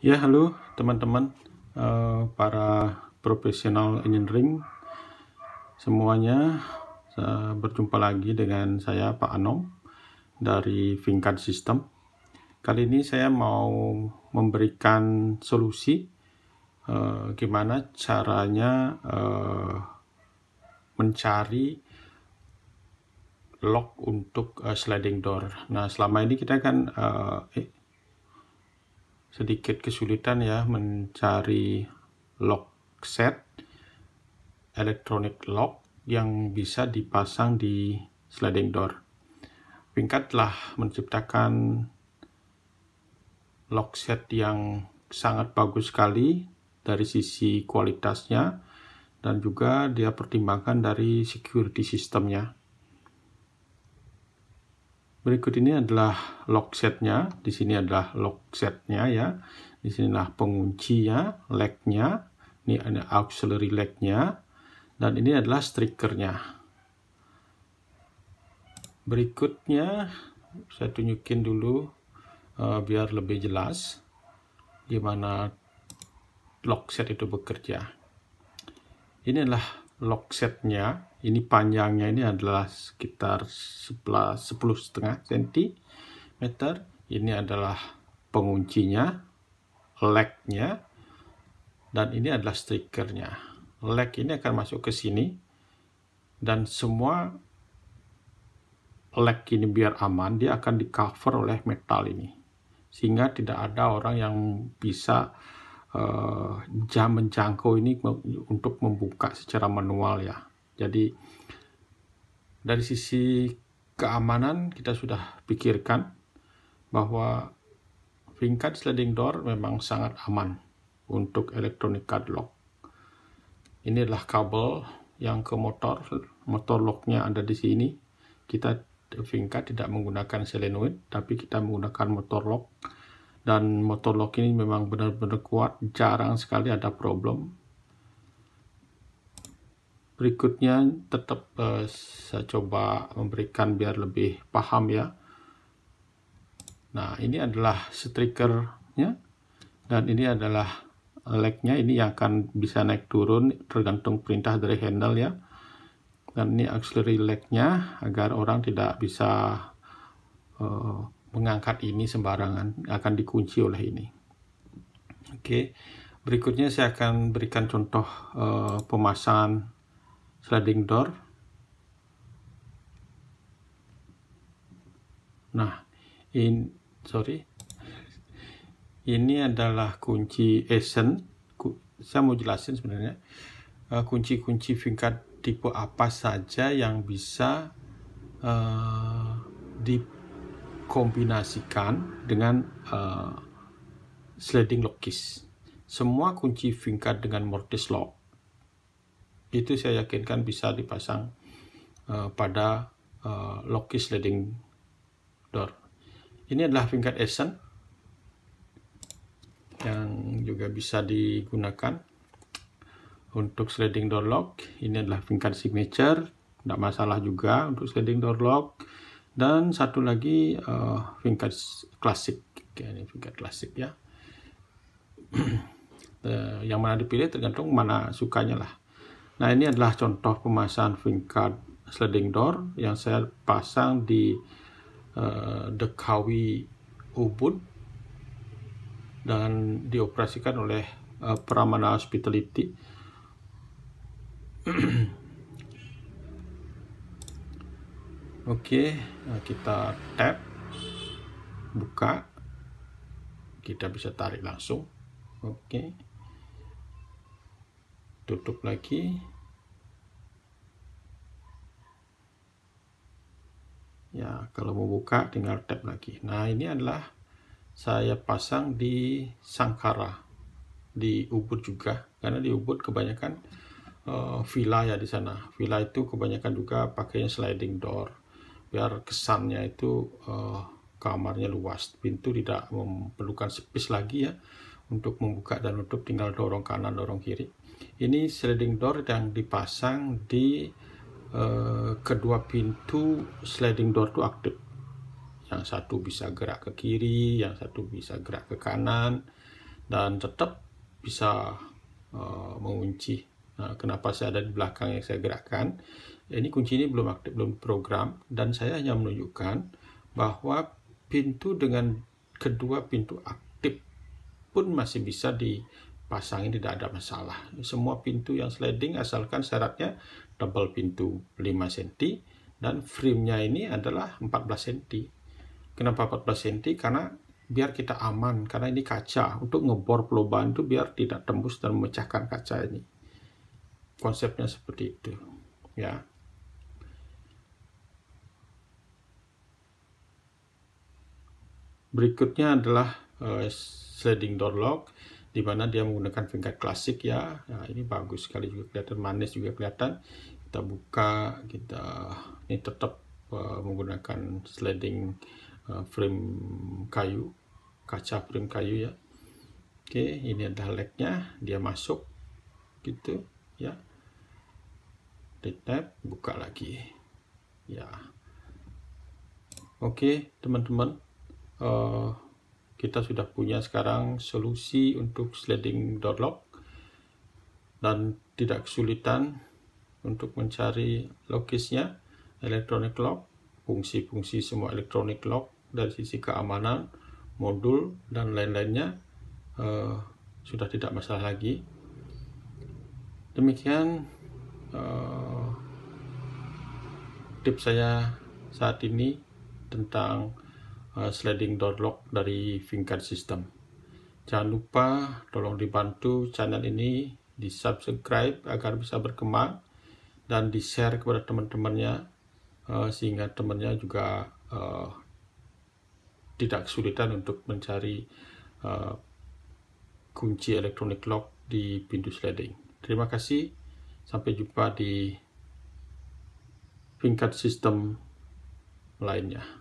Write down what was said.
Ya, halo teman-teman eh, para profesional engineering semuanya. Eh, berjumpa lagi dengan saya Pak Anom dari Vingkat System. Kali ini saya mau memberikan solusi eh, gimana caranya mencari lock untuk sliding door. Nah, selama ini kita kan sedikit kesulitan ya mencari lock set electronic lock yang bisa dipasang di sliding door. Pingkat telah menciptakan lock set yang sangat bagus sekali dari sisi kualitasnya dan juga dia pertimbangkan dari security sistemnya. Berikut ini adalah lock setnya. Di sini adalah lock setnya ya. Di sinilah penguncinya, legnya. Ini ada auxiliary legnya. Dan ini adalah strikernya. Berikutnya saya tunjukin dulu uh, biar lebih jelas gimana lock set itu bekerja. Ini adalah lock setnya ini panjangnya ini adalah sekitar 11 10 setengah senti ini adalah penguncinya legnya dan ini adalah strikernya leg ini akan masuk ke sini dan semua leg ini biar aman dia akan di cover oleh metal ini sehingga tidak ada orang yang bisa Eh, jam menjangkau ini untuk membuka secara manual ya. Jadi dari sisi keamanan kita sudah pikirkan bahwa ringkat sliding door memang sangat aman untuk electronic card lock. Ini adalah kabel yang ke motor, motor locknya ada di sini. Kita ringkat tidak menggunakan selenoid, tapi kita menggunakan motor lock dan motor lock ini memang benar-benar kuat jarang sekali ada problem berikutnya tetap uh, saya coba memberikan biar lebih paham ya nah ini adalah strikernya dan ini adalah legnya ini yang akan bisa naik turun tergantung perintah dari handle ya dan ini auxiliary legnya agar orang tidak bisa uh, mengangkat ini sembarangan akan dikunci oleh ini. Oke, berikutnya saya akan berikan contoh uh, pemasangan sliding door. Nah, in sorry, ini adalah kunci Essen. Saya mau jelasin sebenarnya eh, kunci-kunci uh, tipe apa saja yang bisa uh, di dikombinasikan dengan uh, eh, sliding keys. Semua kunci vingkat dengan mortise lock itu saya yakinkan bisa dipasang uh, pada uh, eh, lock key sliding door. Ini adalah vingkat essence yang juga bisa digunakan untuk sliding door lock. Ini adalah vingkat signature, tidak masalah juga untuk sliding door lock dan satu lagi uh, klasik okay, ini vingkat klasik ya eh, yang mana dipilih tergantung mana sukanya lah nah ini adalah contoh pemasangan vingkat sliding door yang saya pasang di uh, Dekawi Ubud dan dioperasikan oleh uh, Pramana Hospitality Oke, okay, eh, kita tap, buka, kita bisa tarik langsung. Oke, tutup lagi. Ya, kalau mau buka tinggal tap lagi. Nah, ini adalah saya pasang di Sangkara, di Ubud juga, karena di Ubud kebanyakan uh, villa ya di sana. Villa itu kebanyakan juga pakainya sliding door biar kesannya itu uh, kamarnya luas pintu tidak memerlukan space lagi ya untuk membuka dan menutup tinggal dorong kanan dorong kiri ini sliding door yang dipasang di uh, kedua pintu sliding door itu aktif yang satu bisa gerak ke kiri yang satu bisa gerak ke kanan dan tetap bisa uh, mengunci nah, kenapa saya ada di belakang yang saya gerakkan ini kunci ini belum aktif belum program dan saya hanya menunjukkan bahwa pintu dengan kedua pintu aktif pun masih bisa dipasangin tidak ada masalah semua pintu yang sliding asalkan syaratnya double pintu 5 cm dan frame nya ini adalah 14 cm kenapa 14 cm karena biar kita aman karena ini kaca untuk ngebor pelubahan itu biar tidak tembus dan memecahkan kaca ini konsepnya seperti itu ya Berikutnya adalah eh, sliding door lock di mana dia menggunakan fingerprint klasik ya. Nah, ini bagus sekali juga kelihatan manis juga kelihatan. Kita buka, kita ini tetap uh, menggunakan sliding uh, frame kayu, kaca frame kayu ya. Oke, ini adalah legnya, dia masuk gitu ya. Detap, buka lagi. Ya. Oke, teman-teman. Eh, kita sudah punya sekarang solusi untuk sliding door lock dan tidak kesulitan untuk mencari logisnya electronic lock fungsi-fungsi semua electronic lock dari sisi keamanan modul dan lain-lainnya uh, sudah tidak masalah lagi demikian uh, tips saya saat ini tentang Eh, sliding door lock dari Vingcard System. Jangan lupa tolong dibantu channel ini di subscribe agar bisa berkembang dan di share kepada teman-temannya eh, sehingga temannya juga uh, tidak kesulitan untuk mencari uh, kunci elektronik lock di pintu sliding. Terima kasih. Sampai jumpa di tingkat System lainnya.